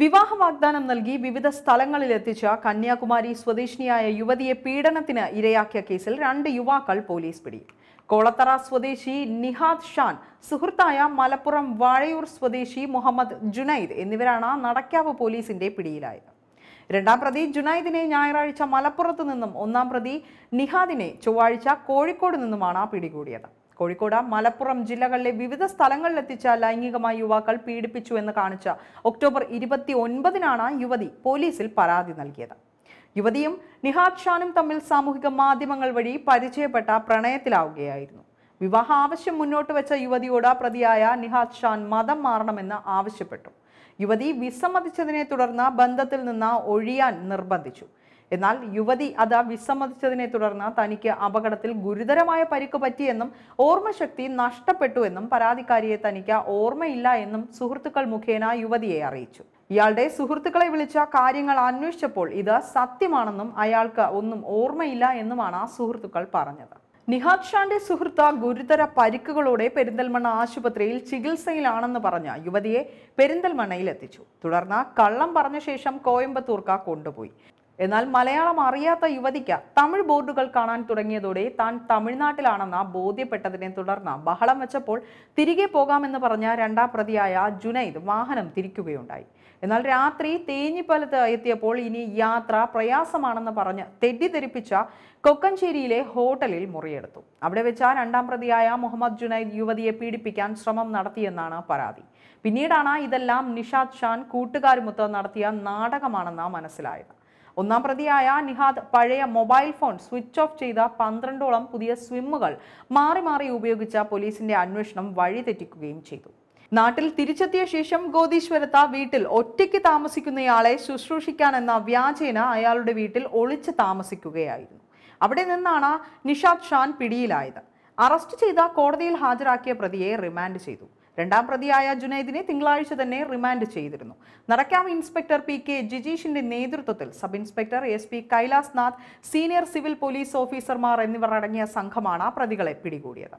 വിവാഹ വാഗ്ദാനം നൽകി വിവിധ സ്ഥലങ്ങളിലെത്തിച്ച കന്യാകുമാരി സ്വദേശിനിയായ യുവതിയെ പീഡനത്തിന് ഇരയാക്കിയ കേസിൽ രണ്ട് യുവാക്കൾ പോലീസ് പിടി കോളത്തറ സ്വദേശി നിഹാദ് ഷാൻ സുഹൃത്തായ മലപ്പുറം വാഴയൂർ സ്വദേശി മുഹമ്മദ് ജുനൈദ് എന്നിവരാണ് നടക്കാവ് പോലീസിന്റെ പിടിയിലായത് രണ്ടാം പ്രതി ജുനൈദിനെ ഞായറാഴ്ച മലപ്പുറത്തു നിന്നും ഒന്നാം പ്രതി നിഹാദിനെ ചൊവ്വാഴ്ച കോഴിക്കോട് നിന്നുമാണ് പിടികൂടിയത് കോഴിക്കോട് മലപ്പുറം ജില്ലകളിലെ വിവിധ സ്ഥലങ്ങളിലെത്തിച്ച ലൈംഗികമായി യുവാക്കൾ പീഡിപ്പിച്ചു എന്ന് കാണിച്ച ഒക്ടോബർ ഇരുപത്തി ഒൻപതിനാണ് യുവതി പോലീസിൽ പരാതി നൽകിയത് യുവതിയും നിഹാദ് ഷാനും തമ്മിൽ സാമൂഹിക മാധ്യമങ്ങൾ വഴി പരിചയപ്പെട്ട പ്രണയത്തിലാവുകയായിരുന്നു വിവാഹ ആവശ്യം മുന്നോട്ട് വെച്ച യുവതിയോട് പ്രതിയായ നിഹാദ് ഷാൻ മതം മാറണമെന്ന് ആവശ്യപ്പെട്ടു യുവതി വിസമ്മതിച്ചതിനെ തുടർന്ന് ബന്ധത്തിൽ നിന്ന് ഒഴിയാൻ നിർബന്ധിച്ചു എന്നാൽ യുവതി അത് വിസമ്മതിച്ചതിനെ തുടർന്ന് തനിക്ക് അപകടത്തിൽ ഗുരുതരമായ പരിക്ക് പറ്റിയെന്നും ഓർമ്മശക്തി നഷ്ടപ്പെട്ടുവെന്നും പരാതിക്കാരിയെ തനിക്ക് ഓർമ്മയില്ല എന്നും സുഹൃത്തുക്കൾ മുഖേന യുവതിയെ അറിയിച്ചു ഇയാളുടെ സുഹൃത്തുക്കളെ വിളിച്ച കാര്യങ്ങൾ അന്വേഷിച്ചപ്പോൾ ഇത് സത്യമാണെന്നും അയാൾക്ക് ഒന്നും ഓർമ്മയില്ല എന്നുമാണ് സുഹൃത്തുക്കൾ പറഞ്ഞത് നിഹാദ് ഷാന്റെ സുഹൃത്ത ഗുരുതര പരിക്കുകളോടെ പെരിന്തൽമണ്ണ ആശുപത്രിയിൽ ചികിത്സയിലാണെന്ന് പറഞ്ഞ യുവതിയെ പെരിന്തൽമണ്ണയിൽ എത്തിച്ചു തുടർന്ന് കള്ളം പറഞ്ഞ ശേഷം കോയമ്പത്തൂർക്ക കൊണ്ടുപോയി എന്നാൽ മലയാളം അറിയാത്ത യുവതിക്ക് തമിഴ് ബോർഡുകൾ കാണാൻ തുടങ്ങിയതോടെ താൻ തമിഴ്നാട്ടിലാണെന്ന ബോധ്യപ്പെട്ടതിനെ തുടർന്ന് ബഹളം വെച്ചപ്പോൾ തിരികെ പോകാമെന്ന് പറഞ്ഞ രണ്ടാം പ്രതിയായ ജുനൈദ് വാഹനം തിരിക്കുകയുണ്ടായി എന്നാൽ രാത്രി തേഞ്ഞിപ്പലത്ത് എത്തിയപ്പോൾ ഇനി യാത്ര പ്രയാസമാണെന്ന് പറഞ്ഞ് തെറ്റിദ്ധരിപ്പിച്ച കൊക്കഞ്ചേരിയിലെ ഹോട്ടലിൽ മുറിയെടുത്തു അവിടെ വെച്ച രണ്ടാം പ്രതിയായ മുഹമ്മദ് ജുനൈദ് യുവതിയെ പീഡിപ്പിക്കാൻ ശ്രമം നടത്തിയെന്നാണ് പരാതി പിന്നീടാണ് ഇതെല്ലാം നിഷാദ് ഷാൻ കൂട്ടുകാരുമൊത്ത് നടത്തിയ നാടകമാണെന്ന് മനസ്സിലായത് ഒന്നാം പ്രതിയായ നിഹാദ് പഴയ മൊബൈൽ ഫോൺ സ്വിച്ച് ഓഫ് ചെയ്ത പന്ത്രണ്ടോളം പുതിയ സ്വിമ്മുകൾ മാറി മാറി ഉപയോഗിച്ച പോലീസിന്റെ അന്വേഷണം വഴിതെറ്റിക്കുകയും ചെയ്തു നാട്ടിൽ തിരിച്ചെത്തിയ ശേഷം ഗോതീശ്വരത്ത വീട്ടിൽ ഒറ്റയ്ക്ക് താമസിക്കുന്നയാളെ ശുശ്രൂഷിക്കാനെന്ന വ്യാജേന അയാളുടെ വീട്ടിൽ ഒളിച്ച് താമസിക്കുകയായിരുന്നു അവിടെ നിന്നാണ് നിഷാദ് ഷാൻ പിടിയിലായത് അറസ്റ്റ് ചെയ്ത കോടതിയിൽ ഹാജരാക്കിയ പ്രതിയെ റിമാൻഡ് ചെയ്തു രണ്ടാം പ്രതിയായ ജുനൈദിനെ തിങ്കളാഴ്ച തന്നെ റിമാൻഡ് ചെയ്തിരുന്നു നടക്കാവ് ഇൻസ്പെക്ടർ പി കെ ജിജീഷിന്റെ നേതൃത്വത്തിൽ sub inspector S P Kailas Nath senior civil police ഓഫീസർമാർ എന്നിവർ അടങ്ങിയ സംഘമാണ് പ്രതികളെ പിടികൂടിയത്